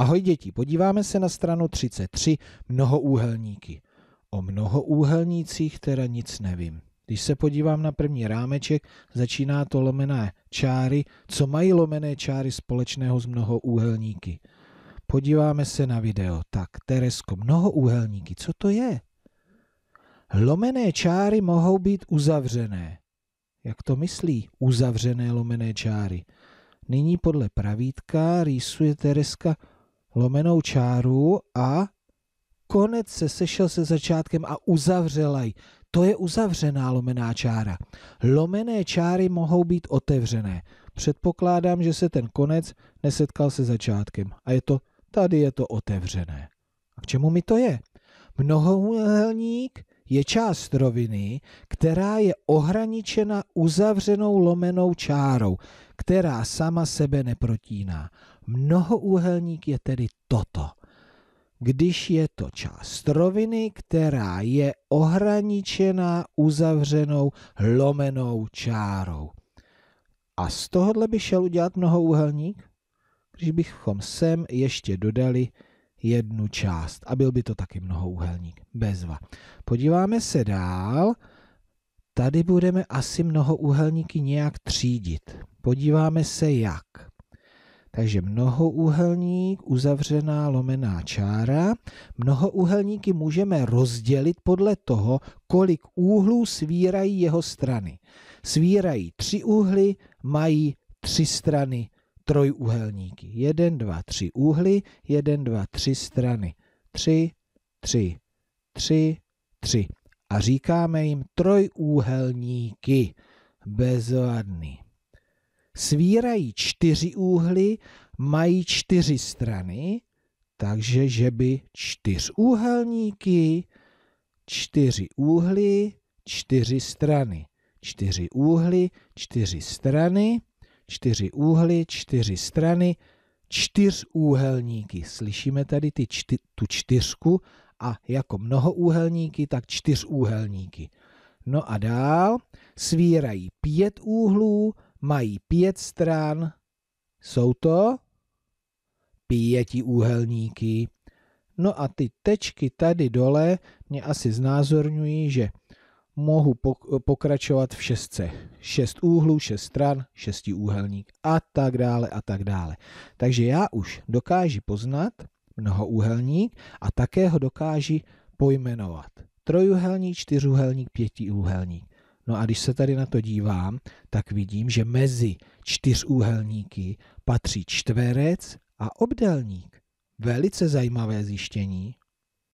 Ahoj děti, podíváme se na stranu 33 mnohoúhelníky. O mnohoúhelnících teda nic nevím. Když se podívám na první rámeček, začíná to lomené čáry. Co mají lomené čáry společného s mnohoúhelníky? Podíváme se na video. Tak, Teresko, mnohoúhelníky, co to je? Lomené čáry mohou být uzavřené. Jak to myslí? Uzavřené lomené čáry. Nyní podle pravítka rýsuje Tereska lomenou čáru a konec se sešel se začátkem a uzavřela ji. To je uzavřená lomená čára. Lomené čáry mohou být otevřené. Předpokládám, že se ten konec nesetkal se začátkem. A je to, tady je to otevřené. A k čemu mi to je? Mnohouhelník je část roviny, která je ohraničena uzavřenou lomenou čárou která sama sebe neprotíná. Mnohoúhelník je tedy toto. Když je to část roviny, která je ohraničená uzavřenou lomenou čárou. A z tohohle by šel udělat mnohoúhelník, když bychom sem ještě dodali jednu část. A byl by to taky mnohoúhelník. Bezva. Podíváme se dál. Tady budeme asi mnohoúhelníky nějak třídit. Podíváme se jak. Takže mnohoúhelník uzavřená lomená čára. Mnohoúhelníky můžeme rozdělit podle toho, kolik úhlů svírají jeho strany. Svírají tři úhly, mají tři strany trojúhelníky. Jeden, dva, tři úhly, jeden, dva, tři strany. Tři, tři, tři, tři a říkáme jim trojúhelníky, bezvadný. Svírají čtyři úhly, mají čtyři strany, takže že by čtyřúhelníky, čtyři úhly, čtyři strany. Čtyři úhly, čtyři strany, čtyři úhly, čtyři strany, čtyřúhelníky. Slyšíme tady ty čty, tu čtyřku a jako mnohoúhelníky, tak čtyřúhelníky. No a dál svírají pět úhlů, mají pět stran, jsou to pětiúhelníky. No a ty tečky tady dole mě asi znázorňují, že mohu pokračovat v šestce. Šest úhlů, šest stran, šestiúhelník a tak dále a tak dále. Takže já už dokážu poznat, mnohouhelník a také ho dokáží pojmenovat. Trojuhelník, čtyřuhelník, pětiúhelník. No a když se tady na to dívám, tak vidím, že mezi čtyřúhelníky patří čtverec a obdelník. Velice zajímavé zjištění.